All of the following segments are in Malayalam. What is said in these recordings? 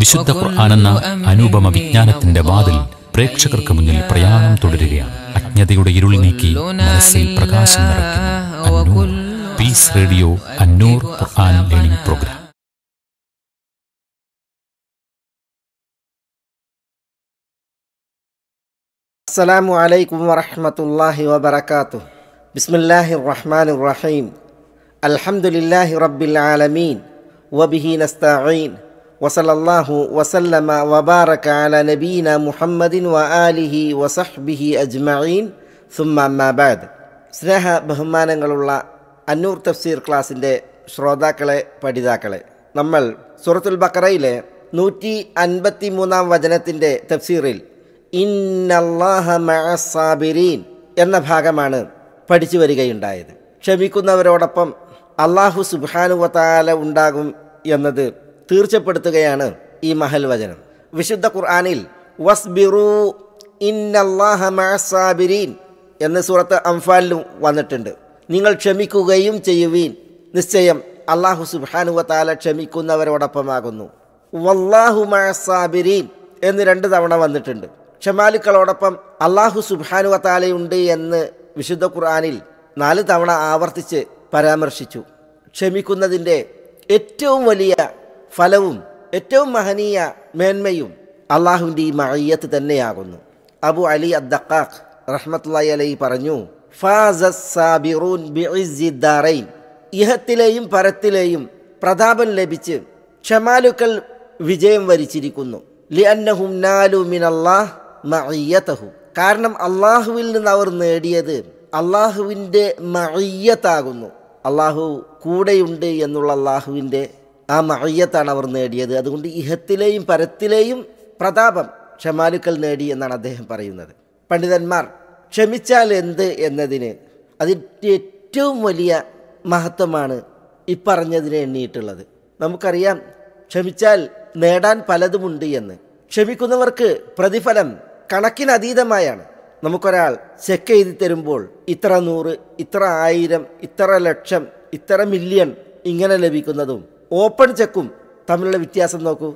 വിശുദ്ധ ഖുർആാനെന്ന അനുപമ വിജ്ഞാനത്തിന്റെ വാതിൽ പ്രേക്ഷകർക്ക് മുന്നിൽ പ്രയാണം തുടരുകയാണ് അജ്ഞതയുടെ ഇരുൾ നീക്കി മനസ്സിൽ പ്രകാശം നിറയ്ക്കുന്നു പീസ് റേഡിയോ അന്നൂർ ഖുർആൻ ലേണിംഗ് പ്രോഗ്രാം അസ്സലാമു അലൈക്കും വറഹമത്തല്ലാഹി വബർക്കാത്തു ബിസ്മില്ലാഹി റഹ്മാൻ റഹീം അൽഹംദുലില്ലാഹി റബ്ബിൽ ആലമീൻ വബിഹി വസലല്ലാഹു വസല്ലമ വബാറക അല നബീന മുഹമ്മദിൻ വ ആലിഹി വസഹ്ബിഹി അജ്മഈൻ സുമ്മാബാദ് സ്നേഹ ബഹുമാനങ്ങളുള്ള അന്നൂർ തഫ്സീർ ക്ലാസിൻ്റെ ശ്രോതാക്കളെ പഠിതാക്കളെ നമ്മൾ സൂറത്തുൽ ബക്കറയിലെ നൂറ്റി അൻപത്തി മൂന്നാം വചനത്തിൻ്റെ തഫ്സീറിൽ ഇന്നല്ലാഹ മഅസാബിരീൻ എന്ന ഭാഗമാണ് പഠിച്ചു വരികയുണ്ടായത് ക്ഷമിക്കുന്നവരോടൊപ്പം അള്ളാഹു സുബാനുവത്താല ഉണ്ടാകും എന്നത് തീർച്ചപ്പെടുത്തുകയാണ് ഈ മഹൽ വചനം വിശുദ്ധ ഖുർആാനിൽ വസ്ബിറു ഇന്നല്ലാഹമാസാബിരീൻ എന്ന സൂറത്ത് അംഫാലിലും വന്നിട്ടുണ്ട് നിങ്ങൾ ക്ഷമിക്കുകയും ചെയ്യുവീൻ നിശ്ചയം അള്ളാഹു സുബാനുവ താല ക്ഷമിക്കുന്നവരോടൊപ്പമാകുന്നു വല്ലാഹു മഴസാബിരീൻ എന്ന് രണ്ട് തവണ വന്നിട്ടുണ്ട് ക്ഷമാലുക്കളോടൊപ്പം അള്ളാഹു സുബാനുവ താലയുണ്ട് എന്ന് വിശുദ്ധ ഖുർആാനിൽ നാല് തവണ ആവർത്തിച്ച് പരാമർശിച്ചു ക്ഷമിക്കുന്നതിൻ്റെ ഏറ്റവും വലിയ ഫലവും ഏറ്റവും മഹനീയ മേന്മയും അള്ളാഹുവിൻ്റെ ഈ മഴയത്ത് തന്നെയാകുന്നു അബു അലി അദ്ദഖാഖ് റഹ്മത്തുള്ളി അലൈ പറഞ്ഞു ഇഹത്തിലെയും പരത്തിലെയും പ്രതാപം ലഭിച്ച് ക്ഷമാലുക്കൾ വിജയം വരിച്ചിരിക്കുന്നു ലിഅന്നഹും മിനല്ലാഹ് മഅയ്യതഹു കാരണം അള്ളാഹുവിൽ നിന്ന് അവർ നേടിയത് അള്ളാഹുവിൻ്റെ മഅയ്യത്താകുന്നു അള്ളാഹു കൂടെയുണ്ട് എന്നുള്ള അള്ളാഹുവിൻ്റെ ആ മഹയ്യത്താണ് അവർ നേടിയത് അതുകൊണ്ട് ഇഹത്തിലെയും പരത്തിലെയും പ്രതാപം ക്ഷമാലുക്കൾ നേടി എന്നാണ് അദ്ദേഹം പറയുന്നത് പണ്ഡിതന്മാർ ക്ഷമിച്ചാൽ എന്ത് എന്നതിന് അതിൻ്റെ ഏറ്റവും വലിയ മഹത്വമാണ് ഇപ്പറഞ്ഞതിനെ എണ്ണിയിട്ടുള്ളത് നമുക്കറിയാം ക്ഷമിച്ചാൽ നേടാൻ പലതുമുണ്ട് എന്ന് ക്ഷമിക്കുന്നവർക്ക് പ്രതിഫലം കണക്കിനതീതമായാണ് നമുക്കൊരാൾ ചെക്ക് എഴുതി തരുമ്പോൾ ഇത്ര നൂറ് ഇത്ര ആയിരം ഇത്ര ലക്ഷം ഇത്ര മില്യൺ ഇങ്ങനെ ലഭിക്കുന്നതും ഓപ്പൺ ചെക്കും തമ്മിലുള്ള വ്യത്യാസം നോക്കൂ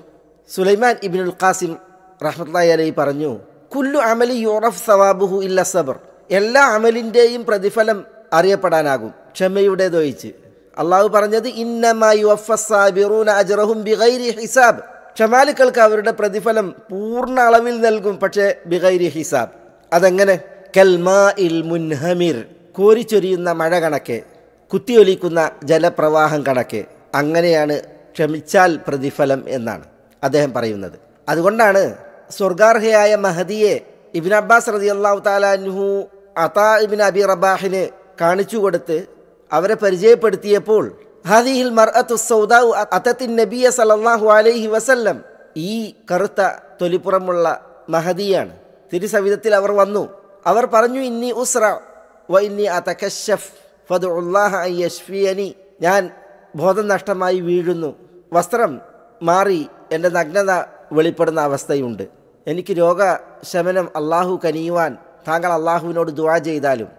സുലൈമാൻ ഇബിനുൽ ഖാസിം റഹ്മത്തായി അലൈ പറഞ്ഞു കുല്ലു അമലി യൂറഫ് സവാബുഹു ഇല്ല സബർ എല്ലാ അമലിൻ്റെയും പ്രതിഫലം അറിയപ്പെടാനാകും ക്ഷമയുടേതൊഴിച്ച് അള്ളാഹു പറഞ്ഞത് ഹിസാബ് ക്ഷമാലുക്കൾക്ക് അവരുടെ പ്രതിഫലം പൂർണ്ണ അളവിൽ നൽകും പക്ഷേ ബിഗൈരി ഹിസാബ് അതെങ്ങനെ കൽമാ ഇൽ മുൻഹമിർ കോരിച്ചൊരിയുന്ന മഴ കണക്കെ കുത്തിയൊലിക്കുന്ന ജലപ്രവാഹം കണക്കെ അങ്ങനെയാണ് ക്ഷമിച്ചാൽ പ്രതിഫലം എന്നാണ് അദ്ദേഹം പറയുന്നത് അതുകൊണ്ടാണ് സ്വർഗാർഹയായ മഹദിയെ ഇബിൻ അബ്ബാസ് റതി അള്ളാഹു താലാൻഹു അതാ ഇബിൻ അബി റബാഹിന് കാണിച്ചു കൊടുത്ത് അവരെ പരിചയപ്പെടുത്തിയപ്പോൾ ഹദിഹിൽ മർഅത്തു സൗദാവു അതത്തിൻ നബിയ സലല്ലാഹു അലൈഹി വസല്ലം ഈ കറുത്ത തൊലിപ്പുറമുള്ള മഹദിയാണ് തിരുസവിധത്തിൽ അവർ വന്നു അവർ പറഞ്ഞു ഇന്നി ഉസ്ര വ ഇന്നി അതക്കഷഫ് ഫദുല്ലാഹ യഷ്ഫിയനി ഞാൻ ബോധം നഷ്ടമായി വീഴുന്നു വസ്ത്രം മാറി എൻ്റെ നഗ്നത വെളിപ്പെടുന്ന അവസ്ഥയുണ്ട് എനിക്ക് രോഗശമനം അള്ളാഹു കനിയുവാൻ താങ്കൾ അള്ളാഹുവിനോട് ദുവാ ചെയ്താലും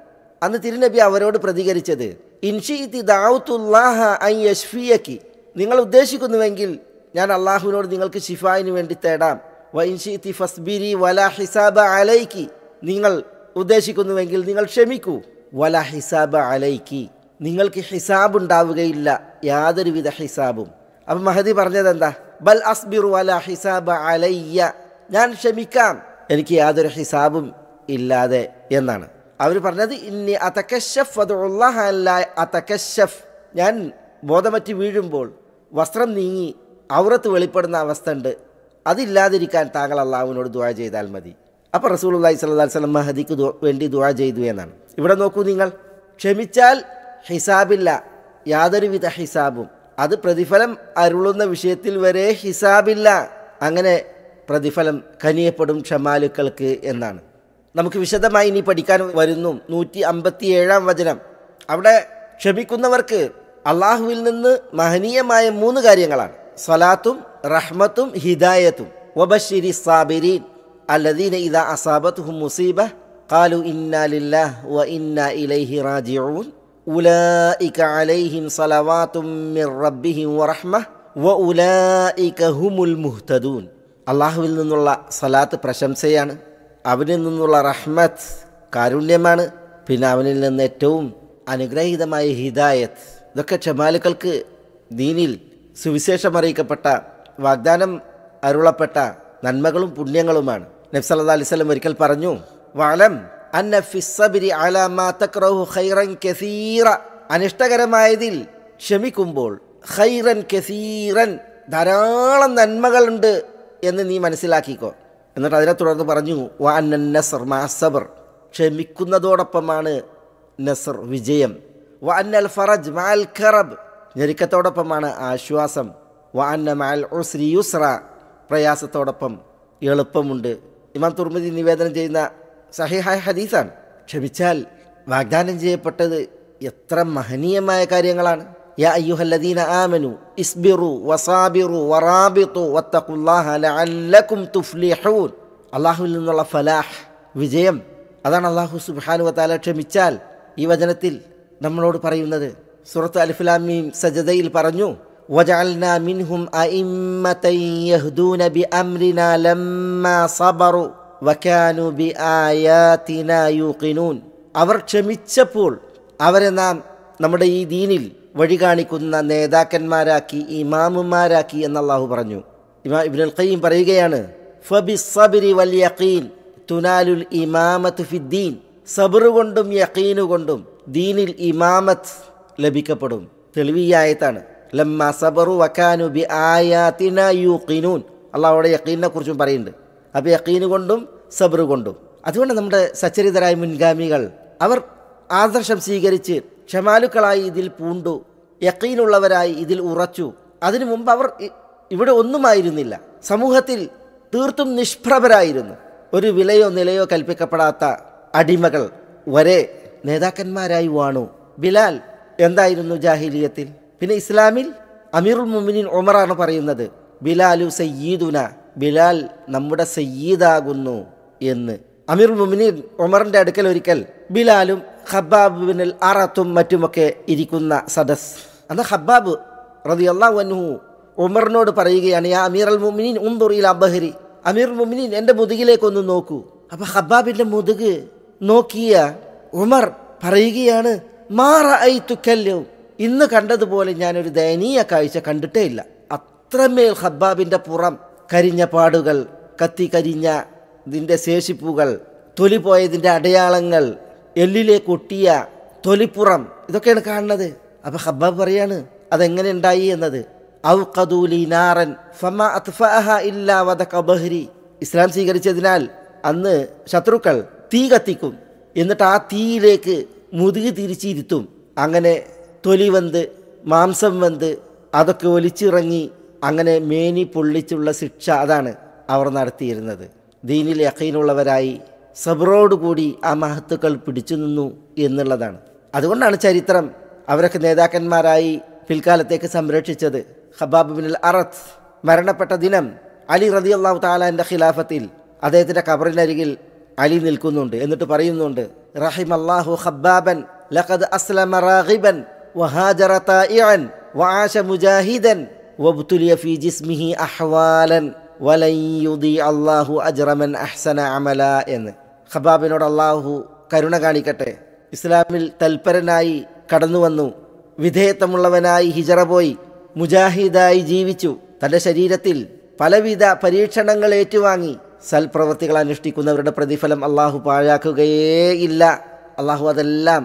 അന്ന് തിരുനബി അവരോട് പ്രതികരിച്ചത് ഇൻഷീത്തി ദാവത്തുല്ലാഹ ഐ യഷ്ഫിയക്കി നിങ്ങൾ ഉദ്ദേശിക്കുന്നുവെങ്കിൽ ഞാൻ അള്ളാഹുവിനോട് നിങ്ങൾക്ക് ശിഫായിന് വേണ്ടി തേടാം വ ഇൻഷീത്തി ഫസ്ബിരി വല ഹിസാബ അലൈക്കി നിങ്ങൾ ഉദ്ദേശിക്കുന്നുവെങ്കിൽ നിങ്ങൾ ക്ഷമിക്കൂ വല ഹിസാബ അലൈക്കി നിങ്ങൾക്ക് ഹിസാബ് ഉണ്ടാവുകയില്ല യാതൊരുവിധ ഹിസാബും അപ്പം മഹദി പറഞ്ഞത് എന്താ ബൽ അസ്ബിറു അല ഹിസാബ് അലയ്യ ഞാൻ ക്ഷമിക്കാം എനിക്ക് യാതൊരു ഹിസാബും ഇല്ലാതെ എന്നാണ് അവർ പറഞ്ഞത് ഇന്നി അതക്കശഫ് അതുള്ള അതക്കശഫ് ഞാൻ ബോധമറ്റി വീഴുമ്പോൾ വസ്ത്രം നീങ്ങി ഔറത്ത് വെളിപ്പെടുന്ന അവസ്ഥ ഉണ്ട് അതില്ലാതിരിക്കാൻ താങ്കൾ അള്ളാഹുവിനോട് ദുവാ ചെയ്താൽ മതി അപ്പോൾ റസൂൽ അള്ളഹി സ്വല്ലാ വസ്ലം മഹദിക്ക് വേണ്ടി ദുവാ ചെയ്തു എന്നാണ് ഇവിടെ നോക്കൂ നിങ്ങൾ ക്ഷമിച്ചാൽ ഹിസാബില്ല യാതൊരുവിധ ഹിസാബും അത് പ്രതിഫലം അരുളുന്ന വിഷയത്തിൽ വരെ ഹിസാബില്ല അങ്ങനെ പ്രതിഫലം കനിയപ്പെടും ക്ഷമാലുക്കൾക്ക് എന്നാണ് നമുക്ക് വിശദമായി ഇനി പഠിക്കാൻ വരുന്നു നൂറ്റി അമ്പത്തി ഏഴാം വചനം അവിടെ ക്ഷമിക്കുന്നവർക്ക് അള്ളാഹുവിൽ നിന്ന് മഹനീയമായ മൂന്ന് കാര്യങ്ങളാണ് സ്വലാത്തും റഹ്മത്തും ഹിദായത്തും വബഷിരി സാബിരീൻ അല്ലദീന ഇദാ അസാബത്ത് മുസീബ കാലു ഇന്നാലില്ല വ ഇന്ന ഇലൈഹി റാജിഊൻ അലൈഹിം മിർ വറഹ്മ വ മുഹ്തദൂൻ അള്ളാഹുവിൽ നിന്നുള്ള സലാത്ത് പ്രശംസയാണ് അവനിൽ നിന്നുള്ള റഹ്മത്ത് കാരുണ്യമാണ് പിന്നെ അവനിൽ നിന്ന് ഏറ്റവും അനുഗ്രഹീതമായ ഹിദായത്ത് ഇതൊക്കെ ക്ഷമാലുക്കൾക്ക് ദീനിൽ സുവിശേഷം അറിയിക്കപ്പെട്ട വാഗ്ദാനം അരുളപ്പെട്ട നന്മകളും പുണ്യങ്ങളുമാണ് നബ്സല്ലാ അലിസ്ലം ഒരിക്കൽ പറഞ്ഞു വാലം അനിഷ്ടകരമായതിൽ ക്ഷമിക്കുമ്പോൾ ഖൈറൻ കസീറൻ ധാരാളം നന്മകളുണ്ട് എന്ന് നീ മനസ്സിലാക്കിക്കോ എന്നിട്ട് അതിനെ തുടർന്ന് പറഞ്ഞു വാ മാ സബർ ക്ഷമിക്കുന്നതോടൊപ്പമാണ് നസർ വിജയം വ അന്നൽ ഫറജ് മാൽ ഖറബ് ഞെരുക്കത്തോടൊപ്പമാണ് ആശ്വാസം വ അന്ന മാൽ ഉസ്രി യുസ്ര പ്രയാസത്തോടൊപ്പം എളുപ്പമുണ്ട് ഇമാൻ തുർമിദി നിവേദനം ചെയ്യുന്ന സഹിഹായ ഹദീസാണ് ക്ഷമിച്ചാൽ വാഗ്ദാനം ചെയ്യപ്പെട്ടത് എത്ര മഹനീയമായ കാര്യങ്ങളാണ് യാ അയ്യുഹല്ലദീന ആമനു ഇസ്ബിറു വസാബിറു വറാബിത്തു വത്തഖുല്ലാഹ ലഅല്ലകും തുഫ്ലിഹൂൻ അള്ളാഹുവിൽ നിന്നുള്ള ഫലാഹ് വിജയം അതാണ് അള്ളാഹു സുബാനു വത്താല ക്ഷമിച്ചാൽ ഈ വചനത്തിൽ നമ്മളോട് പറയുന്നത് സുറത്ത് അലിഫുലാമീം സജദയിൽ പറഞ്ഞു وجعلنا منهم أئمة يهدون بأمرنا لما صبروا വക്കാനു ബി ആയാത്തിനൂക്കിനൂൻ അവർ ക്ഷമിച്ചപ്പോൾ അവരെ നാം നമ്മുടെ ഈ ദീനിൽ വഴി കാണിക്കുന്ന നേതാക്കന്മാരാക്കി ഇമാമുമാരാക്കി എന്നല്ലാഹു പറഞ്ഞു ഇമാം ഇബ്നുൽ ഖയ്യം പറയുകയാണ് സബിരി വൽ യഖീൻ തുനാലുൽ ഇമാമത്ത് ഫിദ്ദീൻ സബറുകൊണ്ടും യഖീനുകൊണ്ടും ദീനിൽ ഇമാമത്ത് ലഭിക്കപ്പെടും തെളിവ് ഈ ആയത്താണ് ലമ്മ സബറു വക്കാനു ബി ആയാത്തിന യു ഖിനൂൻ അള്ളാഹുടെ യക്കീനെ കുറിച്ചും പറയുന്നുണ്ട് അപ്പോൾ യക്കീന് കൊണ്ടും സബർ കൊണ്ടും അതുകൊണ്ട് നമ്മുടെ സച്ചരിതരായ മുൻഗാമികൾ അവർ ആദർശം സ്വീകരിച്ച് ക്ഷമാലുക്കളായി ഇതിൽ പൂണ്ടു യക്കീനുള്ളവരായി ഇതിൽ ഉറച്ചു അതിനു മുമ്പ് അവർ ഇവിടെ ഒന്നുമായിരുന്നില്ല സമൂഹത്തിൽ തീർത്തും നിഷ്പ്രഭരായിരുന്നു ഒരു വിലയോ നിലയോ കൽപ്പിക്കപ്പെടാത്ത അടിമകൾ വരെ നേതാക്കന്മാരായി വാണു ബിലാൽ എന്തായിരുന്നു ജാഹിലിയത്തിൽ പിന്നെ ഇസ്ലാമിൽ അമീറുൽ മുമിനിൻ ഒമറാണ് പറയുന്നത് ബിലാലു സയ്യീദുന ബിലാൽ നമ്മുടെ സയ്യീദാകുന്നു എന്ന് അമീർ മുമിനീൻ ഉമറിന്റെ അടുക്കൽ ഒരിക്കൽ ബിലാലും ഹബ്ബാബുവിനിൽ അറത്തും മറ്റുമൊക്കെ ഇരിക്കുന്ന സദസ് അന്ന് ഹബ്ബാബ് റതി അള്ളാഹു ഉമറിനോട് പറയുകയാണ് യാ അമീർ അൽ മുമിനീൻ ഉന്തുറിയിൽ അബഹരി അമീർ മുമിനീൻ എൻ്റെ മുതുകിലേക്കൊന്ന് നോക്കൂ അപ്പൊ ഹബ്ബാബിന്റെ മുതുക് നോക്കിയ ഉമർ പറയുകയാണ് മാറ ഐ തുക്കല്യവും ഇന്ന് കണ്ടതുപോലെ ഞാനൊരു ദയനീയ കാഴ്ച കണ്ടിട്ടേ ഇല്ല അത്രമേൽ ഹബ്ബാബിന്റെ പുറം കരിഞ്ഞ പാടുകൾ കത്തി കരിഞ്ഞ ഇതിൻ്റെ ശേഷിപ്പുകൾ തൊലി പോയതിൻ്റെ അടയാളങ്ങൾ എല്ലിലേക്ക് ഒട്ടിയ തൊലിപ്പുറം ഇതൊക്കെയാണ് കാണുന്നത് അപ്പം ഹബ്ബാബ് പറയാണ് അതെങ്ങനെ ഉണ്ടായി എന്നത് ഇസ്ലാം സ്വീകരിച്ചതിനാൽ അന്ന് ശത്രുക്കൾ തീ കത്തിക്കും എന്നിട്ട് ആ തീയിലേക്ക് മുതുകി തിരിച്ചിരുത്തും അങ്ങനെ തൊലി വന്ന് മാംസം വന്ന് അതൊക്കെ ഒലിച്ചിറങ്ങി അങ്ങനെ മേനി പൊള്ളിച്ചുള്ള ശിക്ഷ അതാണ് അവർ നടത്തിയിരുന്നത് ദീനിൽ യക്കീനുള്ളവരായി സബറോടുകൂടി ആ മഹത്തുക്കൾ പിടിച്ചു നിന്നു എന്നുള്ളതാണ് അതുകൊണ്ടാണ് ചരിത്രം അവരൊക്കെ നേതാക്കന്മാരായി പിൽക്കാലത്തേക്ക് സംരക്ഷിച്ചത് ഹബാബ് ബിൻ അറത്ത് മരണപ്പെട്ട ദിനം അലി റതി അള്ളാഹു താലാൻ്റെ ഖിലാഫത്തിൽ അദ്ദേഹത്തിൻ്റെ കബറിനരികിൽ അലി നിൽക്കുന്നുണ്ട് എന്നിട്ട് പറയുന്നുണ്ട് റഹിം അള്ളാഹു ഹബ്ബാബൻ ലഖദ് അസ്ലമ റാഗിബൻ വഹാജറ തായിഅൻ വആശ മുജാഹിദൻ وابتلي في جسمه أحوالا ولن يضيع الله أجر من أحسن عملا എന്ന് ഖബാബിനോട് അള്ളാഹു കരുണ കാണിക്കട്ടെ ഇസ്ലാമിൽ തൽപരനായി കടന്നു വന്നു വിധേയത്വമുള്ളവനായി ഹിജറ പോയി മുജാഹിദായി ജീവിച്ചു തൻ്റെ ശരീരത്തിൽ പലവിധ പരീക്ഷണങ്ങൾ ഏറ്റുവാങ്ങി സൽപ്രവൃത്തികൾ അനുഷ്ഠിക്കുന്നവരുടെ പ്രതിഫലം അള്ളാഹു പാഴാക്കുകയേ ഇല്ല അള്ളാഹു അതെല്ലാം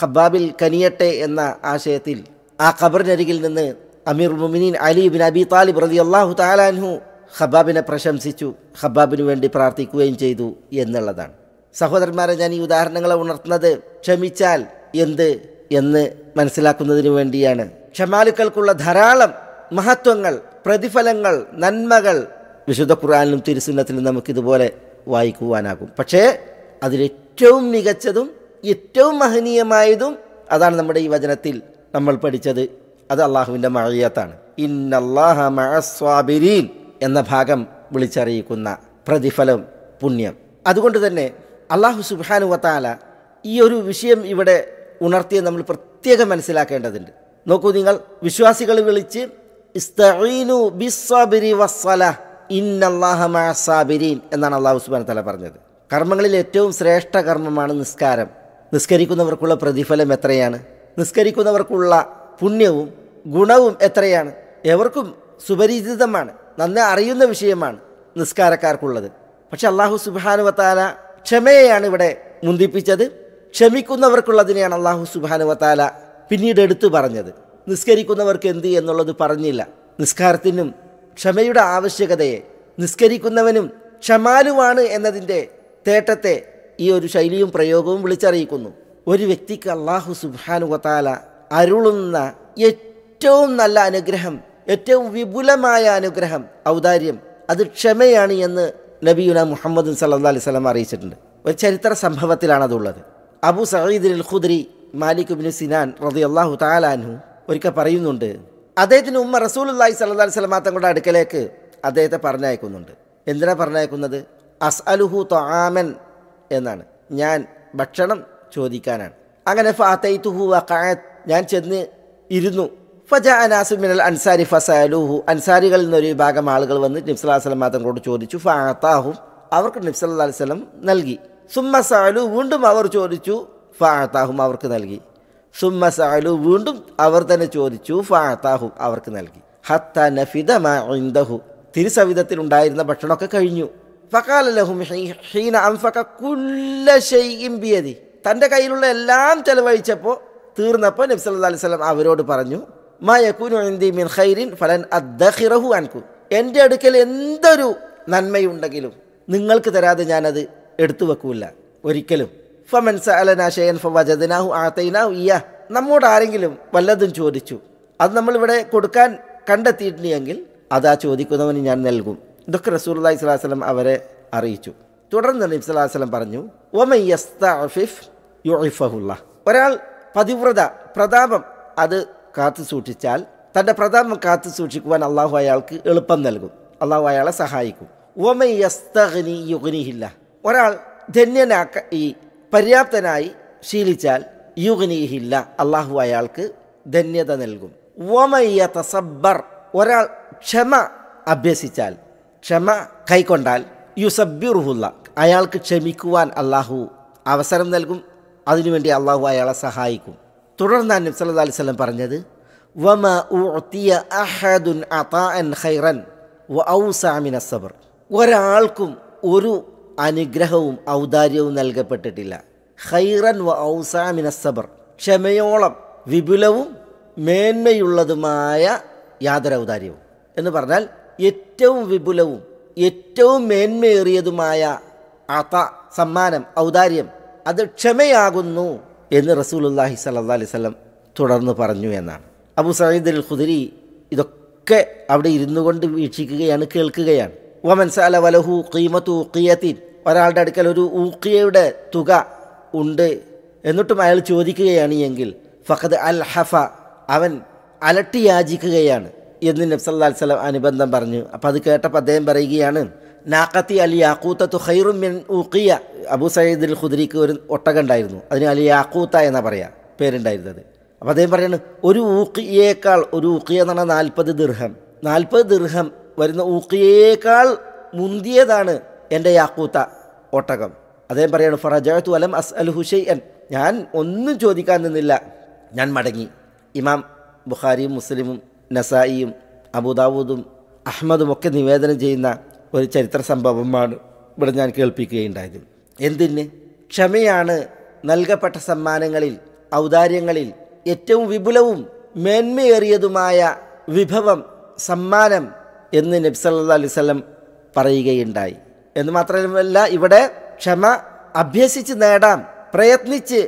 ഹബ്ബാബിൽ കനിയട്ടെ എന്ന ആശയത്തിൽ ആ ഖബറിനരികിൽ നിന്ന് അമീർ മുമിനീൻ അലി ബിൻ അബി താലിബ് റതി അള്ളാഹു താലാൻഹു ഖബാബിനെ പ്രശംസിച്ചു ഖബാബിനു വേണ്ടി പ്രാർത്ഥിക്കുകയും ചെയ്തു എന്നുള്ളതാണ് സഹോദരന്മാരെ ഞാൻ ഈ ഉദാഹരണങ്ങളെ ഉണർത്തുന്നത് ക്ഷമിച്ചാൽ എന്ത് എന്ന് മനസ്സിലാക്കുന്നതിന് വേണ്ടിയാണ് ക്ഷമാലുക്കൾക്കുള്ള ധാരാളം മഹത്വങ്ങൾ പ്രതിഫലങ്ങൾ നന്മകൾ വിശുദ്ധ ഖുർആാനിലും തിരുസുന്നത്തിലും നമുക്കിതുപോലെ വായിക്കുവാനാകും പക്ഷേ അതിലേറ്റവും മികച്ചതും ഏറ്റവും മഹനീയമായതും അതാണ് നമ്മുടെ ഈ വചനത്തിൽ നമ്മൾ പഠിച്ചത് അത് അള്ളാഹുവിൻ്റെ മഴയത്താണ് ഇന്നല്ലാഹ മഴസ്വാബിരീൻ എന്ന ഭാഗം വിളിച്ചറിയിക്കുന്ന പ്രതിഫലം പുണ്യം അതുകൊണ്ട് തന്നെ അള്ളാഹു വത്താല ഈ ഒരു വിഷയം ഇവിടെ ഉണർത്തിയത് നമ്മൾ പ്രത്യേകം മനസ്സിലാക്കേണ്ടതുണ്ട് നോക്കൂ നിങ്ങൾ വിശ്വാസികൾ വിളിച്ച് ഇന്നല്ലാഹമാസാബിരീൻ എന്നാണ് അള്ളാഹു സുബാൻ തല പറഞ്ഞത് കർമ്മങ്ങളിൽ ഏറ്റവും ശ്രേഷ്ഠ കർമ്മമാണ് നിസ്കാരം നിസ്കരിക്കുന്നവർക്കുള്ള പ്രതിഫലം എത്രയാണ് നിസ്കരിക്കുന്നവർക്കുള്ള പുണ്യവും ഗുണവും എത്രയാണ് എവർക്കും സുപരിചിതമാണ് നന്നെ അറിയുന്ന വിഷയമാണ് നിസ്കാരക്കാർക്കുള്ളത് പക്ഷെ അള്ളാഹു വത്താല ക്ഷമയെയാണ് ഇവിടെ മുന്തിപ്പിച്ചത് ക്ഷമിക്കുന്നവർക്കുള്ളതിനെയാണ് അള്ളാഹു വത്താല പിന്നീട് എടുത്തു പറഞ്ഞത് നിസ്കരിക്കുന്നവർക്ക് എന്ത് എന്നുള്ളത് പറഞ്ഞില്ല നിസ്കാരത്തിനും ക്ഷമയുടെ ആവശ്യകതയെ നിസ്കരിക്കുന്നവനും ക്ഷമാലുവാണ് എന്നതിൻ്റെ തേട്ടത്തെ ഈ ഒരു ശൈലിയും പ്രയോഗവും വിളിച്ചറിയിക്കുന്നു ഒരു വ്യക്തിക്ക് അള്ളാഹു വത്താല അരുളുന്ന ഏറ്റവും നല്ല അനുഗ്രഹം ഏറ്റവും വിപുലമായ അനുഗ്രഹം ഔദാര്യം അത് ക്ഷമയാണ് എന്ന് നബിയുന മുഹമ്മദ് സല്ലാ അലൈഹി സ്വലം അറിയിച്ചിട്ടുണ്ട് ഒരു ചരിത്ര സംഭവത്തിലാണ് അതുള്ളത് അബു സഹീദ് അൽ ഖുദ്രി മാലിക് ബിൻ സിനാൻ റതി അള്ളാഹു താലാനു ഒരിക്കൽ പറയുന്നുണ്ട് അദ്ദേഹത്തിന് ഉമ്മ റസൂലി സല്ലാ സ്വലമ തങ്ങളുടെ അടുക്കലേക്ക് അദ്ദേഹത്തെ പറഞ്ഞയക്കുന്നുണ്ട് എന്തിനാ പറഞ്ഞയക്കുന്നത് അസ് അലുഹു തൊമൻ എന്നാണ് ഞാൻ ഭക്ഷണം ചോദിക്കാനാണ് അങ്ങനെ ഫാത്തൈത്തുഹു വക്കായത്ത് ഞാൻ ചെന്ന് ഇരുന്നു ഫജ അനാസു മിനൽ അൻസാരി ഫസാലൂഹു അൻസാരികളിൽ നിന്നൊരു വിഭാഗം ആളുകൾ വന്ന് അല്ലാ സ്വലം മാത്രങ്ങളോട് ചോദിച്ചു ഫാത്താഹും അവർക്ക് അല്ലാ സ്വലം നൽകി സുമ്മ സാലു വീണ്ടും അവർ ചോദിച്ചു ഫാത്താഹും അവർക്ക് നൽകി സുമ്മ സാലു വീണ്ടും അവർ തന്നെ ചോദിച്ചു ഫാത്താഹും അവർക്ക് നൽകി ഹത്ത നഫിദ മഹു തിരുസവിധത്തിൽ ഉണ്ടായിരുന്ന ഭക്ഷണമൊക്കെ കഴിഞ്ഞു ഫക്കാലലഹും കുല്ല തൻ്റെ കയ്യിലുള്ള എല്ലാം ചെലവഴിച്ചപ്പോൾ തീർന്നപ്പോൾ നബി സല്ല അലൈഹി സ്വലം അവരോട് പറഞ്ഞു മയക്കുനുന്തി മിൻ ഖൈരിൻ ഫലൻ അദ്ദഹിറഹു എൻ്റെ അടുക്കൽ എന്തൊരു നന്മയുണ്ടെങ്കിലും നിങ്ങൾക്ക് തരാതെ ഞാനത് എടുത്തു വെക്കൂല ഒരിക്കലും ഫമൻ ഫവജദനാഹു നമ്മോട് ആരെങ്കിലും വല്ലതും ചോദിച്ചു അത് നമ്മളിവിടെ കൊടുക്കാൻ കണ്ടെത്തിയിട്ടില്ലെങ്കിൽ അത് ആ ചോദിക്കുന്നവന് ഞാൻ നൽകും ഇതൊക്കെ റസൂൽ അള്ളഹി സ്വലാസ്ലം അവരെ അറിയിച്ചു തുടർന്ന് നബി സ്വലാസ്ലം പറഞ്ഞു ഒരാൾ പതിവ്രത പ്രതാപം അത് കാത്തു സൂക്ഷിച്ചാൽ തൻ്റെ പ്രതാപം കാത്തു സൂക്ഷിക്കുവാൻ അള്ളാഹു അയാൾക്ക് എളുപ്പം നൽകും അള്ളാഹു അയാളെ സഹായിക്കും ഓമയസ്തഹനി യുഗനിഹില്ല ഒരാൾ ധന്യനാക്ക ഈ പര്യാപ്തനായി ശീലിച്ചാൽ യുഗനിഹില്ല അള്ളാഹു അയാൾക്ക് ധന്യത നൽകും ഓമയ്യ തസബർ ഒരാൾ ക്ഷമ അഭ്യസിച്ചാൽ ക്ഷമ കൈക്കൊണ്ടാൽ യുസബ്യുറുഹുല്ല അയാൾക്ക് ക്ഷമിക്കുവാൻ അള്ളാഹു അവസരം നൽകും അതിനുവേണ്ടി അള്ളാഹു അയാളെ സഹായിക്കും തുടർന്ന് നബ്സ് സല്ലാ അലൈഹി സ്വലം പറഞ്ഞത് വമ ഉഅത്തിയ അഹദുൻ അതാഅൻ ഖൈറൻ വ ഒരാൾക്കും ഒരു അനുഗ്രഹവും ഔദാര്യവും നൽകപ്പെട്ടിട്ടില്ല ഖൈറൻ വ ഔസാമിന സബർ ക്ഷമയോളം വിപുലവും മേന്മയുള്ളതുമായ യാതൊരു ഔദാര്യവും എന്ന് പറഞ്ഞാൽ ഏറ്റവും വിപുലവും ഏറ്റവും മേന്മയേറിയതുമായ അത സമ്മാനം ഔദാര്യം അത് ക്ഷമയാകുന്നു എന്ന് റസൂലുല്ലാഹി സല്ലാ അലിസ്ലം തുടർന്ന് പറഞ്ഞു എന്നാണ് അബു സയ്യിദ് അൽ ഖുദരി ഇതൊക്കെ അവിടെ ഇരുന്നു കൊണ്ട് വീക്ഷിക്കുകയാണ് കേൾക്കുകയാണ് വമൻസാല വലഹു കീമത്തു ഊക്കിയത്തിൻ ഒരാളുടെ അടുക്കൽ ഒരു ഊക്കിയയുടെ തുക ഉണ്ട് എന്നിട്ടും അയാൾ ചോദിക്കുകയാണ് എങ്കിൽ ഫഖദ് അൽ ഹഫ അവൻ അലട്ടി യാചിക്കുകയാണ് എന്ന് നബ്സല്ലാ അലൈഹി സ്വലം അനുബന്ധം പറഞ്ഞു അപ്പോൾ അത് കേട്ടപ്പോൾ അദ്ദേഹം പറയുകയാണ് നാക്കത്തി അൽ യാക്കൂത്തു ഖൈറും മിൻ ഊക്കിയ അബു സയ്യിദ് അൽ ഖുദ്രിക്ക് ഒരു ഒട്ടകം ഉണ്ടായിരുന്നു അതിന് അലി യാക്കൂത്ത എന്നാ പറയാ പേരുണ്ടായിരുന്നത് അപ്പോൾ അദ്ദേഹം പറയുന്നത് ഒരു ഊക്കിയേക്കാൾ ഒരു ഊക്കിയ എന്ന് പറഞ്ഞാൽ നാൽപ്പത് ദീർഹം നാൽപ്പത് ദീർഹം വരുന്ന ഊക്കിയേക്കാൾ മുന്തിയതാണ് എൻ്റെ യാക്കൂത്ത ഒട്ടകം അദ്ദേഹം പറയാണ് ഫറജത്തു അലം അസ് അൽ ഹുഷൈൻ ഞാൻ ഒന്നും ചോദിക്കാൻ നിന്നില്ല ഞാൻ മടങ്ങി ഇമാം ബുഖാരിയും മുസ്ലിമും നസായിയും അബുദാവൂദും അഹമ്മദും ഒക്കെ നിവേദനം ചെയ്യുന്ന ഒരു ചരിത്ര സംഭവമാണ് ഇവിടെ ഞാൻ കേൾപ്പിക്കുകയുണ്ടായത് എന്തിന് ക്ഷമയാണ് നൽകപ്പെട്ട സമ്മാനങ്ങളിൽ ഔദാര്യങ്ങളിൽ ഏറ്റവും വിപുലവും മേന്മയേറിയതുമായ വിഭവം സമ്മാനം എന്ന് നബ്സല്ലാ അലിസ്ലം പറയുകയുണ്ടായി എന്ന് മാത്രമല്ല ഇവിടെ ക്ഷമ അഭ്യസിച്ച് നേടാം പ്രയത്നിച്ച്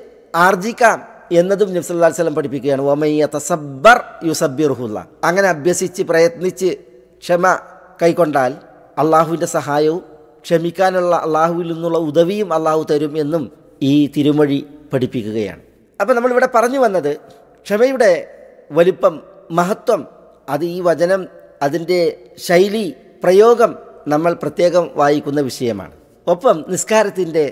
ആർജിക്കാം എന്നതും നബ്സല്ലാ അലിസ്ലം പഠിപ്പിക്കുകയാണ് ഒമയ്യ തസബ്ബർ യുസബ്ബിർഹുല്ല അങ്ങനെ അഭ്യസിച്ച് പ്രയത്നിച്ച് ക്ഷമ കൈക്കൊണ്ടാൽ അള്ളാഹുവിൻ്റെ സഹായവും ക്ഷമിക്കാനുള്ള അള്ളാഹുവിൽ നിന്നുള്ള ഉദവിയും അള്ളാഹു തരും എന്നും ഈ തിരുമൊഴി പഠിപ്പിക്കുകയാണ് അപ്പോൾ നമ്മളിവിടെ പറഞ്ഞു വന്നത് ക്ഷമയുടെ വലിപ്പം മഹത്വം അത് ഈ വചനം അതിൻ്റെ ശൈലി പ്രയോഗം നമ്മൾ പ്രത്യേകം വായിക്കുന്ന വിഷയമാണ് ഒപ്പം നിസ്കാരത്തിൻ്റെ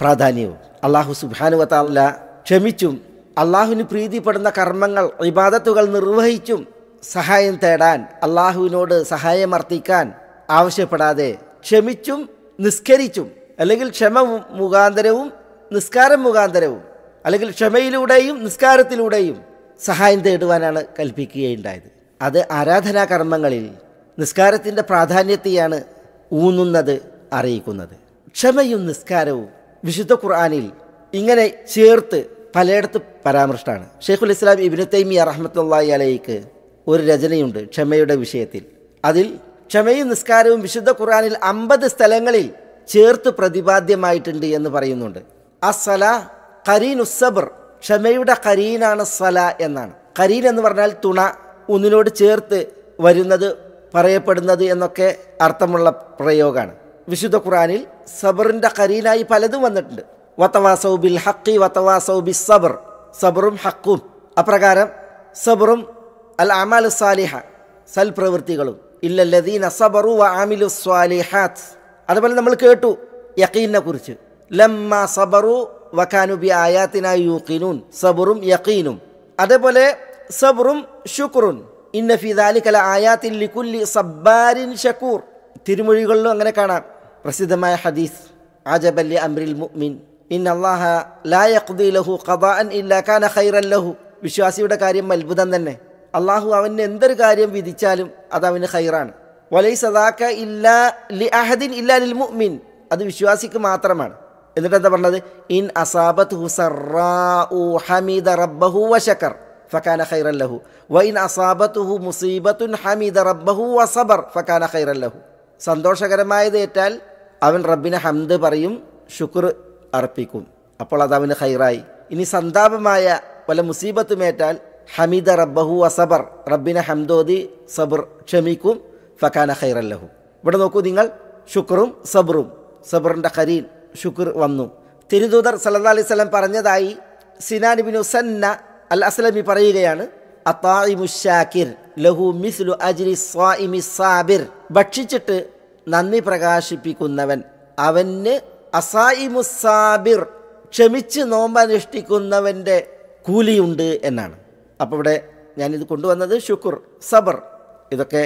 പ്രാധാന്യവും അള്ളാഹു സുബാനുവത്താല ക്ഷമിച്ചും അള്ളാഹുവിന് പ്രീതിപ്പെടുന്ന കർമ്മങ്ങൾ ഇബാദത്തുകൾ നിർവഹിച്ചും സഹായം തേടാൻ അള്ളാഹുവിനോട് സഹായമർത്ഥിക്കാൻ ആവശ്യപ്പെടാതെ ക്ഷമിച്ചും നിസ്കരിച്ചും അല്ലെങ്കിൽ ക്ഷമ മുഖാന്തരവും നിസ്കാരം മുഖാന്തരവും അല്ലെങ്കിൽ ക്ഷമയിലൂടെയും നിസ്കാരത്തിലൂടെയും സഹായം തേടുവാനാണ് കൽപ്പിക്കുകയുണ്ടായത് അത് ആരാധനാ കർമ്മങ്ങളിൽ നിസ്കാരത്തിൻ്റെ പ്രാധാന്യത്തെയാണ് ഊന്നുന്നത് അറിയിക്കുന്നത് ക്ഷമയും നിസ്കാരവും വിശുദ്ധ ഖുർആാനിൽ ഇങ്ങനെ ചേർത്ത് പലയിടത്ത് പരാമർശമാണ് ഷെയ്ഖുൽ ഇസ്ലാം ഇബിന് തൈമിയ റഹ്മത്തല്ലായി അലൈക്ക് ഒരു രചനയുണ്ട് ക്ഷമയുടെ വിഷയത്തിൽ അതിൽ ക്ഷമയും നിസ്കാരവും വിശുദ്ധ ഖുർആാനിൽ അമ്പത് സ്ഥലങ്ങളിൽ ചേർത്ത് പ്രതിപാദ്യമായിട്ടുണ്ട് എന്ന് പറയുന്നുണ്ട് ആ സല കരീൻ ഉസബർ ക്ഷമയുടെ കരീനാണ് സല എന്നാണ് കരീൻ എന്ന് പറഞ്ഞാൽ തുണ ഒന്നിനോട് ചേർത്ത് വരുന്നത് പറയപ്പെടുന്നത് എന്നൊക്കെ അർത്ഥമുള്ള പ്രയോഗമാണ് വിശുദ്ധ ഖുറാനിൽ സബറിൻ്റെ കരീനായി പലതും വന്നിട്ടുണ്ട് വത്തവാസവ് ബിൽ ഹക്കി വത്തവാസവ് ബി സബർ സബറും ഹക്കും അപ്രകാരം സബറും അൽ അമാലുസാലിഹ സാലിഹ സൽപ്രവൃത്തികളും ഇല്ലല്ലദീൻ അസബറു വ ആമിലു സ്വാലിഹാത്ത് അതുപോലെ നമ്മൾ കേട്ടു യക്കീനെ കുറിച്ച് ലമ്മ സബറു വഖാനുബി ആയാത്തിനായി യൂക്കീനൂൻ സബറും യക്കീനും അതേപോലെ സബറും ഷുക്റുൻ ഇന്നഫിദാലിക്കല ആയാത്തിൻ ലിക്കുല്ലി സബ്ബാരിൻ ഷക്കൂർ തിരുമൊഴികളിലും അങ്ങനെ കാണാം പ്രസിദ്ധമായ ഹദീസ് ആജബല്ലി അംറിൽ മുഅ്മിൻ ഇൻ അള്ളാഹ ലാ യഖ്ദി ലഹു ഖദാഅൻ ഇല്ലാ കാന ഖൈറൻ ലഹു വിശ്വാസിയുടെ കാര്യം അത്ഭുതം തന്നെ അള്ളാഹു അവന് എന്തൊരു കാര്യം വിധിച്ചാലും അത് അവന് ഹൈറാണ് വലൈ സദാക്ക ഇല്ലാ ലി അഹദിൻ ഇല്ലാ ലിൽ മുഅ്മിൻ അത് വിശ്വാസിക്ക് മാത്രമാണ് എന്നിട്ട് എന്താ പറഞ്ഞത് ഇൻ അസാബത്ത് ഹുസറാഉ ഹമീദ റബ്ബഹു വശക്കർ ഫക്കാന ഖൈറല്ലഹു വൈൻ അസാബത്തുഹു മുസീബത്തുൻ ഹമീദ റബ്ബഹു വസബർ ഫക്കാന ഖൈറല്ലഹു സന്തോഷകരമായത് ഏറ്റാൽ അവൻ റബ്ബിനെ ഹംദ് പറയും ഷുക്ർ അർപ്പിക്കും അപ്പോൾ അത് അവന് ഖൈറായി ഇനി സന്താപമായ പല മുസീബത്തുമേറ്റാൽ ഹമീദ റബ്ബഹു അസബർ റബ്ബിനെ ഹംദോദി സബർ ക്ഷമിക്കും ഫക്കാന ഖൈറല്ലഹു ഇവിടെ നോക്കൂ നിങ്ങൾ ശുക്റും സബറും സബറിൻ്റെ ഖരീൻ ശുക്ർ വന്നു തിരുദൂതർ സല്ലാ അലൈഹി സ്വലം പറഞ്ഞതായി സിനാനിബിനു സന്ന അൽ അസ്ലമി പറയുകയാണ് അത്തായിമുഷാക്കിർ ലഹു മിസ്ലു അജിരി സ്വാഇമി സാബിർ ഭക്ഷിച്ചിട്ട് നന്ദി പ്രകാശിപ്പിക്കുന്നവൻ അവന് അസായിമുസാബിർ ക്ഷമിച്ച് നോമ്പനുഷ്ഠിക്കുന്നവൻ്റെ കൂലിയുണ്ട് എന്നാണ് അപ്പോൾ ഇവിടെ ഞാനിത് കൊണ്ടുവന്നത് ഷുക്കുർ സബർ ഇതൊക്കെ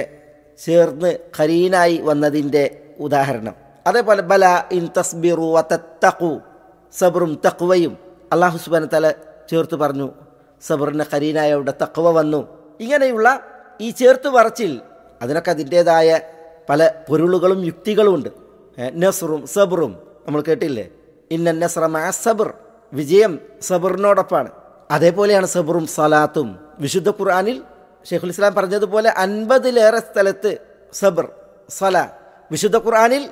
ചേർന്ന് കരീനായി വന്നതിൻ്റെ ഉദാഹരണം അതേപോലെ ബല ഇൻ തസ്ബിറു തക്കു സബറും തക്വയും അള്ളാഹു സുബാന തല ചേർത്ത് പറഞ്ഞു സബറിൻ്റെ കരീനായ അവിടെ തക്കുവ വന്നു ഇങ്ങനെയുള്ള ഈ ചേർത്ത് പറച്ചിൽ അതിനൊക്കെ അതിൻ്റേതായ പല പൊരുളുകളും ഉണ്ട് നസറും സബറും നമ്മൾ കേട്ടില്ലേ ഇന്ന നസറ മാ സബർ വിജയം സബറിനോടൊപ്പമാണ് അതേപോലെയാണ് സബറും സലാത്തും വിശുദ്ധ ഖുർആാനിൽ ഷെയ്ഖുൽ ഇസ്ലാം പറഞ്ഞതുപോലെ അൻപതിലേറെ സ്ഥലത്ത് സബർ സല വിശുദ്ധ ഖുർആാനിൽ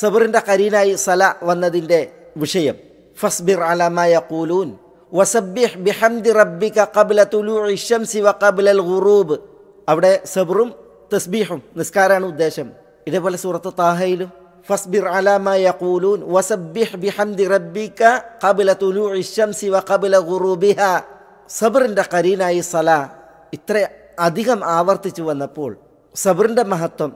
സബറിൻ്റെ കരീനായി സല വന്നതിൻ്റെ വിഷയം ഫസ്ബിർ അലമായ കൂലൂൻ വസബ്ബിഹ് ബിഹംദി റബ്ബിക കബില തുലു ഇഷംസി വ കബിലൽ ഖുറൂബ് അവിടെ സബറും തസ്ബീഹും നിസ്കാരാണ് ഉദ്ദേശം ഇതേപോലെ സൂറത്ത് താഹയിലും ഫസ്ബിർ അലമായ കൂലൂൻ വസബ്ബിഹ് ബിഹംദി റബ്ബിക കബില തുലു ഇഷം വ കബില ഖുറൂബിഹ സബറിൻ്റെ കരീനായി സല ഇത്ര അധികം ആവർത്തിച്ചു വന്നപ്പോൾ സബറിൻ്റെ മഹത്വം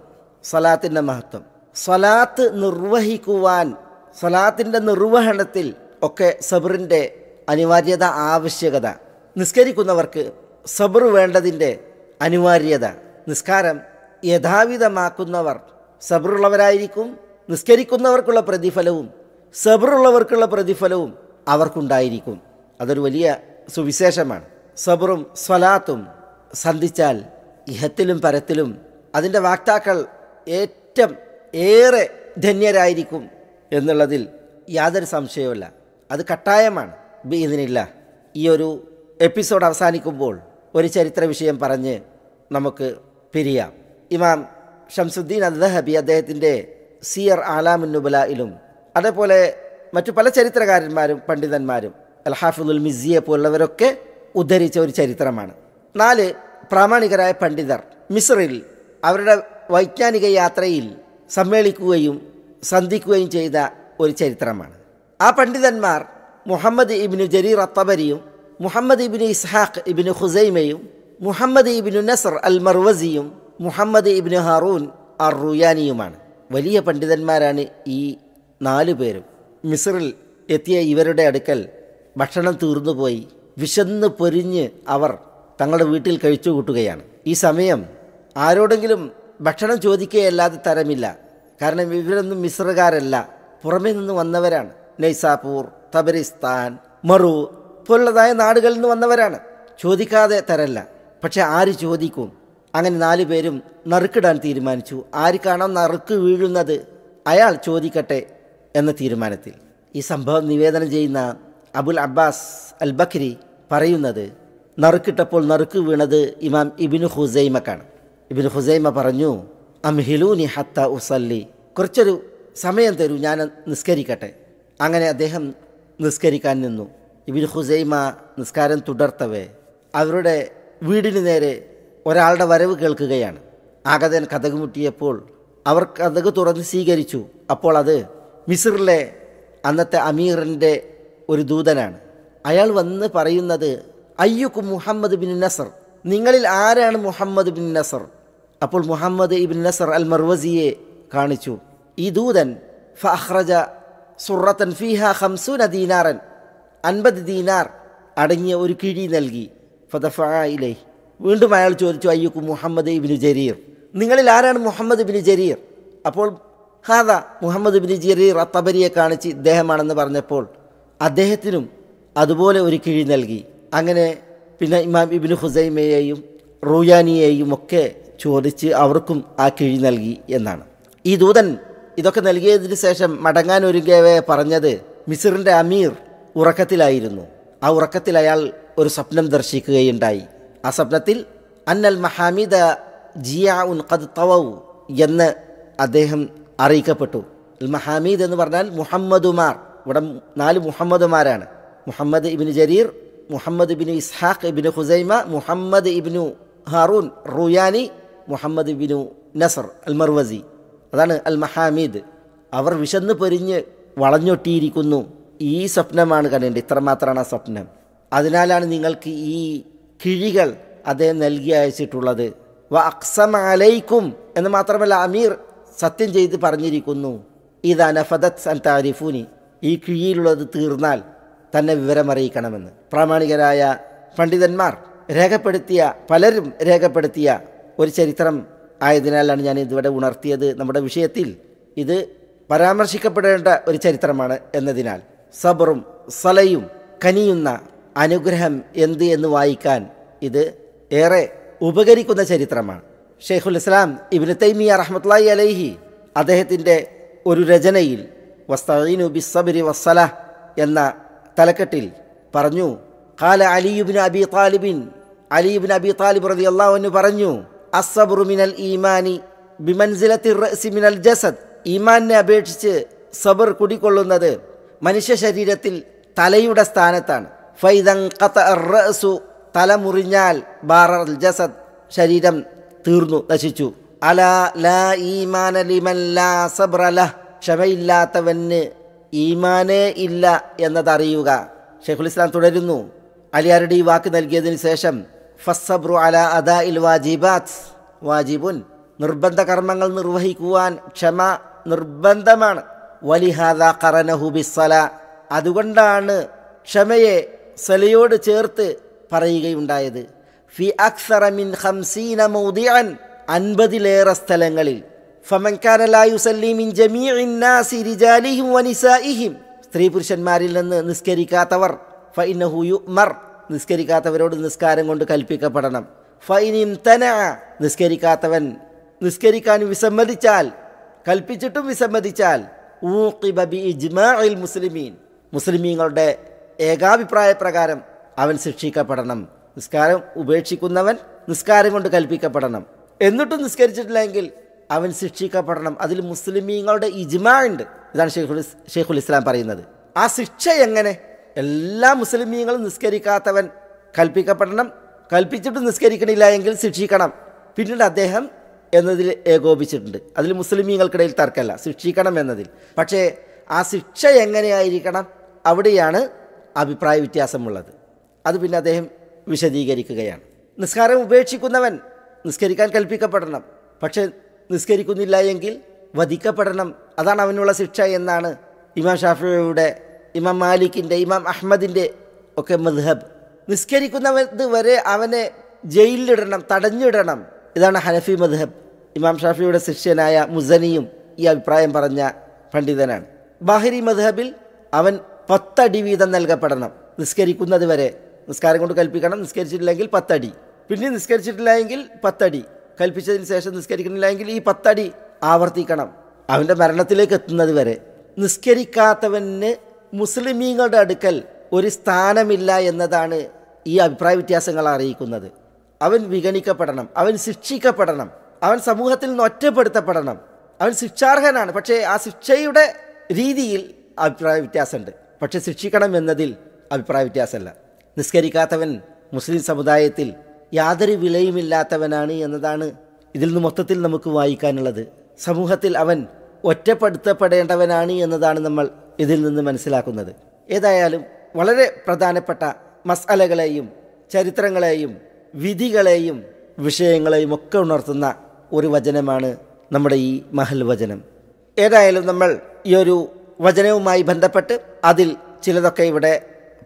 സലാത്തിൻ്റെ മഹത്വം സലാത്ത് നിർവഹിക്കുവാൻ സലാത്തിൻ്റെ നിർവഹണത്തിൽ ഒക്കെ സബറിൻ്റെ അനിവാര്യത ആവശ്യകത നിസ്കരിക്കുന്നവർക്ക് സബർ വേണ്ടതിൻ്റെ അനിവാര്യത നിസ്കാരം യഥാവിധമാക്കുന്നവർ സബറുള്ളവരായിരിക്കും നിസ്കരിക്കുന്നവർക്കുള്ള പ്രതിഫലവും സബറുള്ളവർക്കുള്ള പ്രതിഫലവും അവർക്കുണ്ടായിരിക്കും അതൊരു വലിയ സുവിശേഷമാണ് സബറും സ്വലാത്തും സന്ധിച്ചാൽ ഇഹത്തിലും പരത്തിലും അതിൻ്റെ വാക്താക്കൾ ഏറ്റവും ഏറെ ധന്യരായിരിക്കും എന്നുള്ളതിൽ യാതൊരു സംശയവുമില്ല അത് കട്ടായമാണ് ഇതിനില്ല ഈ ഒരു എപ്പിസോഡ് അവസാനിക്കുമ്പോൾ ഒരു ചരിത്ര വിഷയം പറഞ്ഞ് നമുക്ക് പിരിയാം ഇമാം ഷംസുദ്ദീൻ അദ്ദേഹബി അദ്ദേഹത്തിൻ്റെ സിയർ ആലാമുന്നുബലയിലും അതേപോലെ മറ്റു പല ചരിത്രകാരന്മാരും പണ്ഡിതന്മാരും അൽ മിസിയെ പോലുള്ളവരൊക്കെ ഉദ്ധരിച്ച ഒരു ചരിത്രമാണ് നാല് പ്രാമാണികരായ പണ്ഡിതർ മിസ്രിൽ അവരുടെ വൈജ്ഞാനിക യാത്രയിൽ സമ്മേളിക്കുകയും സന്ധിക്കുകയും ചെയ്ത ഒരു ചരിത്രമാണ് ആ പണ്ഡിതന്മാർ മുഹമ്മദ് ഇബിനു ജരീർ അത്തബരിയും മുഹമ്മദ് ഇബിനു ഇസ്ഹാഖ് ഇബിനു ഹുസൈമയും മുഹമ്മദ് ഇബിനു നസർ അൽ മർവസിയും മുഹമ്മദ് ഇബിനു ഹറൂൻ അർ റുയാനിയുമാണ് വലിയ പണ്ഡിതന്മാരാണ് ഈ നാലു പേരും മിസ്രിൽ എത്തിയ ഇവരുടെ അടുക്കൽ ഭക്ഷണം തീർന്നുപോയി വിശന്ന് പൊരിഞ്ഞ് അവർ തങ്ങളുടെ വീട്ടിൽ കഴിച്ചു കൂട്ടുകയാണ് ഈ സമയം ആരോടെങ്കിലും ഭക്ഷണം ചോദിക്കുകയല്ലാതെ തരമില്ല കാരണം ഇവരൊന്നും മിശ്രകാരല്ല പുറമേ നിന്ന് വന്നവരാണ് നൈസാപൂർ തബരിസ്ഥാൻ മറു പോലുള്ളതായ നാടുകളിൽ നിന്ന് വന്നവരാണ് ചോദിക്കാതെ തരല്ല പക്ഷെ ആര് ചോദിക്കും അങ്ങനെ നാലു പേരും നറുക്കിടാൻ തീരുമാനിച്ചു ആർക്കാണോ നറുക്ക് വീഴുന്നത് അയാൾ ചോദിക്കട്ടെ എന്ന തീരുമാനത്തിൽ ഈ സംഭവം നിവേദനം ചെയ്യുന്ന അബുൽ അബ്ബാസ് അൽ ബക്രി പറയുന്നത് നറുക്കിട്ടപ്പോൾ നറുക്ക് വീണത് ഇമാം ഇബിനു ഹുസൈമക്കാണ് ഇബിനു ഹുസൈമ പറഞ്ഞു അംഹിലൂനി ഹത്ത ഉസല്ലി കുറച്ചൊരു സമയം തരൂ ഞാൻ നിസ്കരിക്കട്ടെ അങ്ങനെ അദ്ദേഹം നിസ്കരിക്കാൻ നിന്നു ഇബിൻ ഹുസൈമ നിസ്കാരം തുടർത്തവേ അവരുടെ വീടിന് നേരെ ഒരാളുടെ വരവ് കേൾക്കുകയാണ് ആഗതൻ കഥകു മുട്ടിയപ്പോൾ അവർ കഥകു തുറന്ന് സ്വീകരിച്ചു അപ്പോൾ അത് മിസറിലെ അന്നത്തെ അമീറിൻ്റെ ഒരു ദൂതനാണ് അയാൾ വന്ന് പറയുന്നത് അയ്യുക്കു മുഹമ്മദ് ബിൻ നസർ നിങ്ങളിൽ ആരാണ് മുഹമ്മദ് ബിൻ നസർ അപ്പോൾ മുഹമ്മദ് ഇബിൻ നസർ അൽ മർവസിയെ കാണിച്ചു ഈ ദൂതൻ ഫഹ്റജ സുറത്തൻ ഫിഹ ഹംസൂന ദീനാറൻ അൻപത് ദീനാർ അടങ്ങിയ ഒരു കിഴി നൽകി ഫതഫ വീണ്ടും അയാൾ ചോദിച്ചു അയ്യുക്കു മുഹമ്മദ് ഇബിൻ ജരീർ നിങ്ങളിൽ ആരാണ് മുഹമ്മദ് ബിൻ ജരീർ അപ്പോൾ ഹാദ മുഹമ്മദ് ബിൻ ജരീർ അത്തബരിയെ കാണിച്ച് ഇദ്ദേഹമാണെന്ന് പറഞ്ഞപ്പോൾ അദ്ദേഹത്തിനും അതുപോലെ ഒരു കിഴി നൽകി അങ്ങനെ പിന്നെ ഇമാം ഇബിൻ ഹുസൈമയെയും റൂയാനിയെയും ഒക്കെ ചോദിച്ച് അവർക്കും ആ കിഴി നൽകി എന്നാണ് ഈ ദൂതൻ ഇതൊക്കെ നൽകിയതിന് ശേഷം മടങ്ങാൻ ഒരുങ്ങിയവയെ പറഞ്ഞത് മിസിറിൻ്റെ അമീർ ഉറക്കത്തിലായിരുന്നു ആ ഉറക്കത്തിൽ അയാൾ ഒരു സ്വപ്നം ദർശിക്കുകയുണ്ടായി ആ സ്വപ്നത്തിൽ അന്നൽ മഹാമിദ ജിയാ ഉൻ ഖദ് തവ എന്ന് അദ്ദേഹം അറിയിക്കപ്പെട്ടു മഹാമീദ് എന്ന് പറഞ്ഞാൽ മുഹമ്മദുമാർ ഇവിടെ നാല് മുഹമ്മദ്മാരാണ് മുഹമ്മദ് ഇബിന് ജരീർ മുഹമ്മദ് ഇബിന് ഇസ്ഹാഖ് ഇബിന് ഹുസൈമ മുഹമ്മദ് ഇബിനു ഹാറൂൻ റുയാനി മുഹമ്മദ് ഇബിനു നസർ അൽ മർവസി അതാണ് അൽ മഹാമീദ് അവർ വിശന്ന് പൊരിഞ്ഞ് വളഞ്ഞൊട്ടിയിരിക്കുന്നു ഈ സ്വപ്നമാണ് കണ്ടത് ഇത്രമാത്രമാണ് ആ സ്വപ്നം അതിനാലാണ് നിങ്ങൾക്ക് ഈ കിഴികൾ അദ്ദേഹം നൽകി അയച്ചിട്ടുള്ളത് വ അക്സം അലൈക്കും എന്ന് മാത്രമല്ല അമീർ സത്യം ചെയ്ത് പറഞ്ഞിരിക്കുന്നു ഇതാ നഫദത്ത് അൽ താരിഫുനി ഈ കിഴിയിലുള്ളത് തീർന്നാൽ തന്നെ വിവരമറിയിക്കണമെന്ന് പ്രാമാണികരായ പണ്ഡിതന്മാർ രേഖപ്പെടുത്തിയ പലരും രേഖപ്പെടുത്തിയ ഒരു ചരിത്രം ആയതിനാലാണ് ഞാൻ ഇതുവരെ ഉണർത്തിയത് നമ്മുടെ വിഷയത്തിൽ ഇത് പരാമർശിക്കപ്പെടേണ്ട ഒരു ചരിത്രമാണ് എന്നതിനാൽ സബറും സലയും കനിയുന്ന അനുഗ്രഹം എന്ത് എന്ന് വായിക്കാൻ ഇത് ഏറെ ഉപകരിക്കുന്ന ചരിത്രമാണ് ഷെയ്ഖുൽ ഇസ്ലാം ഇബിന് തൈമിയ റഹ്മത്ലായി അലൈഹി അദ്ദേഹത്തിൻ്റെ ഒരു രചനയിൽ വസ്തഈനു ബിസ്സബരി വസ്സല എന്ന തലക്കെട്ടിൽ പറഞ്ഞു ഖാല അലിയുബിൻ അബി താലിബിൻ അലിയുബിൻ അബി താലിബ് റതി അള്ളാഹുവിന് പറഞ്ഞു അസ്സബറു മിനൽ ഈമാനി ബിമൻസിലത്തി റസി മിനൽ ജസദ് ഈമാനിനെ അപേക്ഷിച്ച് സബർ കുടികൊള്ളുന്നത് മനുഷ്യ ശരീരത്തിൽ തലയുടെ സ്ഥാനത്താണ് ഫൈദൻ റസു തല മുറിഞ്ഞാൽ ബാറൽ ജസദ് ശരീരം തീർന്നു നശിച്ചു അല ലാ ഈമാന ലിമൻ ലാ സബ്രലഹ് ക്ഷമയില്ലാത്തവന് ഈമാനേ ഇല്ല എന്നതറിയുക ഷെയ്ഖുൽ ഇസ്ലാം തുടരുന്നു അലിയാരുടെ ഈ വാക്ക് നൽകിയതിനു ശേഷം ഫസ്സബ്രു അല അദാ ഇൽ വാജിബാത് വാജിബുൻ നിർബന്ധ കർമ്മങ്ങൾ നിർവഹിക്കുവാൻ ക്ഷമ നിർബന്ധമാണ് വലിഹാദ കറനഹു ബിസ്സല അതുകൊണ്ടാണ് ക്ഷമയെ സലയോട് ചേർത്ത് പറയുകയുണ്ടായത് ഫി അക്സറ മിൻ ഹംസീന മൗദിയൻ അൻപതിലേറെ സ്ഥലങ്ങളിൽ ഫമൻ കാനലായുസല്ലീമിൻ ജമീഇൻ നാസി റിജാലിഹിം വനിസായിഹിം സ്ത്രീ പുരുഷന്മാരിൽ നിന്ന് നിസ്കരിക്കാത്തവർ ഫൈനഹു യുമർ നിസ്കരിക്കാത്തവരോട് നിസ്കാരം കൊണ്ട് കൽപ്പിക്കപ്പെടണം ഫൈനിം തന നിസ്കരിക്കാത്തവൻ നിസ്കരിക്കാൻ വിസമ്മതിച്ചാൽ കൽപ്പിച്ചിട്ടും വിസമ്മതിച്ചാൽ മുസ്ലിമീൻ മുസ്ലിമീങ്ങളുടെ ഏകാഭിപ്രായ പ്രകാരം അവൻ ശിക്ഷിക്കപ്പെടണം നിസ്കാരം ഉപേക്ഷിക്കുന്നവൻ നിസ്കാരം കൊണ്ട് കൽപ്പിക്കപ്പെടണം എന്നിട്ടും നിസ്കരിച്ചിട്ടില്ലെങ്കിൽ അവൻ ശിക്ഷിക്കപ്പെടണം അതിൽ മുസ്ലിമീങ്ങളുടെ ഇജ്മാ ഉണ്ട് ഇതാണ് ഷെയ്ഖുൽ ഷെയ്ഖുൽ ഇസ്ലാം പറയുന്നത് ആ ശിക്ഷ എങ്ങനെ എല്ലാ മുസ്ലിമീങ്ങളും നിസ്കരിക്കാത്തവൻ കൽപ്പിക്കപ്പെടണം കൽപ്പിച്ചിട്ട് നിസ്കരിക്കണില്ല എങ്കിൽ ശിക്ഷിക്കണം പിന്നീട് അദ്ദേഹം എന്നതിൽ ഏകോപിച്ചിട്ടുണ്ട് അതിൽ മുസ്ലിമീങ്ങൾക്കിടയിൽ തർക്കമല്ല ശിക്ഷിക്കണം എന്നതിൽ പക്ഷേ ആ ശിക്ഷ എങ്ങനെയായിരിക്കണം അവിടെയാണ് അഭിപ്രായ വ്യത്യാസമുള്ളത് അത് പിന്നെ അദ്ദേഹം വിശദീകരിക്കുകയാണ് നിസ്കാരം ഉപേക്ഷിക്കുന്നവൻ നിസ്കരിക്കാൻ കൽപ്പിക്കപ്പെടണം പക്ഷേ നിസ്കരിക്കുന്നില്ല എങ്കിൽ വധിക്കപ്പെടണം അതാണ് അവനുള്ള ശിക്ഷ എന്നാണ് ഇമാം ഷാഫിയുടെ ഇമാം മാലിക്കിൻ്റെ ഇമാം അഹമ്മദിൻ്റെ ഒക്കെ മദ്ഹബ് നിസ്കരിക്കുന്നവത് വരെ അവനെ ജയിലിലിടണം തടഞ്ഞിടണം ഇതാണ് ഹനഫി മദ്ഹബ് ഇമാം ഷാഫിയുടെ ശിഷ്യനായ മുസനിയും ഈ അഭിപ്രായം പറഞ്ഞ പണ്ഡിതനാണ് ബാഹിരി മദ്ഹബിൽ അവൻ പത്തടി വീതം നൽകപ്പെടണം നിസ്കരിക്കുന്നത് വരെ നിസ്കാരം കൊണ്ട് കൽപ്പിക്കണം നിസ്കരിച്ചിട്ടില്ലെങ്കിൽ പത്തടി പിന്നെ നിസ്കരിച്ചിട്ടില്ല എങ്കിൽ പത്തടി കൽപ്പിച്ചതിന് ശേഷം നിസ്കരിക്കണില്ല എങ്കിൽ ഈ പത്തടി ആവർത്തിക്കണം അവൻ്റെ മരണത്തിലേക്ക് എത്തുന്നത് വരെ നിസ്കരിക്കാത്തവന് മുസ്ലിമീങ്ങളുടെ അടുക്കൽ ഒരു സ്ഥാനമില്ല എന്നതാണ് ഈ അഭിപ്രായ വ്യത്യാസങ്ങൾ അറിയിക്കുന്നത് അവൻ വിഗണിക്കപ്പെടണം അവൻ ശിക്ഷിക്കപ്പെടണം അവൻ സമൂഹത്തിൽ നിന്ന് ഒറ്റപ്പെടുത്തപ്പെടണം അവൻ ശിക്ഷാർഹനാണ് പക്ഷേ ആ ശിക്ഷയുടെ രീതിയിൽ അഭിപ്രായ വ്യത്യാസമുണ്ട് പക്ഷേ ശിക്ഷിക്കണം എന്നതിൽ അഭിപ്രായ വ്യത്യാസമല്ല നിസ്കരിക്കാത്തവൻ മുസ്ലിം സമുദായത്തിൽ യാതൊരു വിലയുമില്ലാത്തവനാണ് എന്നതാണ് ഇതിൽ നിന്ന് മൊത്തത്തിൽ നമുക്ക് വായിക്കാനുള്ളത് സമൂഹത്തിൽ അവൻ ഒറ്റപ്പെടുത്തപ്പെടേണ്ടവനാണ് എന്നതാണ് നമ്മൾ ഇതിൽ നിന്ന് മനസ്സിലാക്കുന്നത് ഏതായാലും വളരെ പ്രധാനപ്പെട്ട മസാലകളെയും ചരിത്രങ്ങളെയും വിധികളെയും വിഷയങ്ങളെയും ഒക്കെ ഉണർത്തുന്ന ഒരു വചനമാണ് നമ്മുടെ ഈ മഹൽ വചനം ഏതായാലും നമ്മൾ ഈ ഒരു വചനവുമായി ബന്ധപ്പെട്ട് അതിൽ ചിലതൊക്കെ ഇവിടെ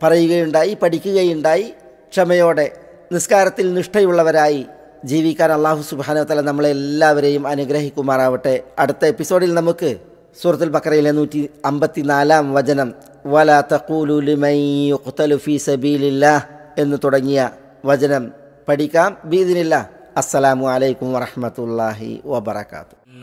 പറയുകയുണ്ടായി പഠിക്കുകയുണ്ടായി ക്ഷമയോടെ നിസ്കാരത്തിൽ നിഷ്ഠയുള്ളവരായി ജീവിക്കാൻ അള്ളാഹു സുബാനോത്തല നമ്മളെ എല്ലാവരെയും അനുഗ്രഹിക്കുമാറാവട്ടെ അടുത്ത എപ്പിസോഡിൽ നമുക്ക് സൂറത്തുൽ ബക്കറയിലെ നൂറ്റി അമ്പത്തി നാലാം വചനം വല തക്കൂലുലുമൈത്തലുഫി സബീലില്ല എന്ന് തുടങ്ങിയ വചനം പഠിക്കാം ബീദിനില്ല അസ്സലാമു അലൈക്കും വറഹമത്തല്ലാഹി വബർക്കാത്തു